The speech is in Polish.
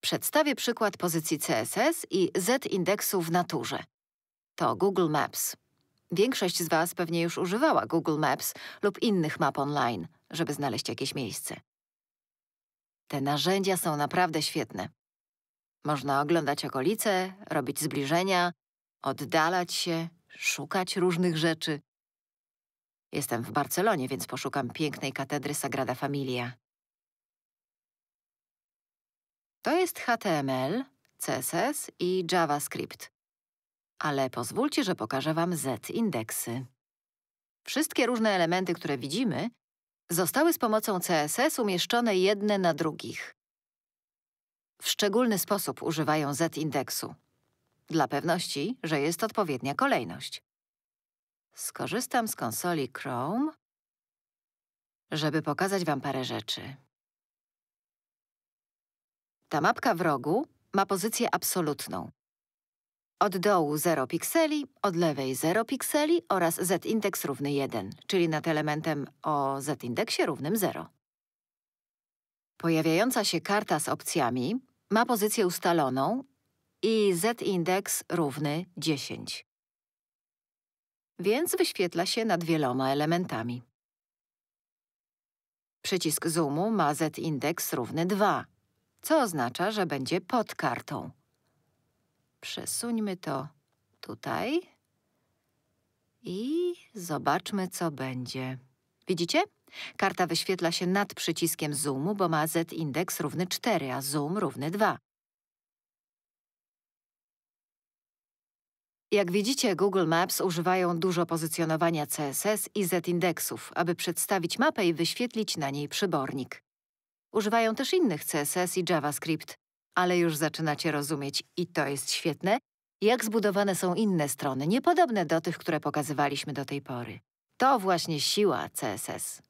Przedstawię przykład pozycji CSS i z-indeksu w naturze. To Google Maps. Większość z Was pewnie już używała Google Maps lub innych map online, żeby znaleźć jakieś miejsce. Te narzędzia są naprawdę świetne. Można oglądać okolice, robić zbliżenia, oddalać się, szukać różnych rzeczy. Jestem w Barcelonie, więc poszukam pięknej katedry Sagrada Familia. To jest HTML, CSS i JavaScript. Ale pozwólcie, że pokażę Wam z-indeksy. Wszystkie różne elementy, które widzimy, zostały z pomocą CSS umieszczone jedne na drugich. W szczególny sposób używają z-indeksu, dla pewności, że jest odpowiednia kolejność. Skorzystam z konsoli Chrome, żeby pokazać Wam parę rzeczy. Ta mapka w rogu ma pozycję absolutną. Od dołu 0 pikseli, od lewej 0 pikseli oraz z-indeks równy 1, czyli nad elementem o z-indeksie równym 0. Pojawiająca się karta z opcjami ma pozycję ustaloną i z-indeks równy 10. Więc wyświetla się nad wieloma elementami. Przycisk zoomu ma z-indeks równy 2, co oznacza, że będzie pod kartą. Przesuńmy to tutaj i zobaczmy, co będzie. Widzicie? Karta wyświetla się nad przyciskiem zoomu, bo ma z-indeks równy 4, a zoom równy 2. Jak widzicie, Google Maps używają dużo pozycjonowania CSS i z-indeksów, aby przedstawić mapę i wyświetlić na niej przybornik. Używają też innych CSS i JavaScript, ale już zaczynacie rozumieć i to jest świetne, jak zbudowane są inne strony, niepodobne do tych, które pokazywaliśmy do tej pory. To właśnie siła CSS.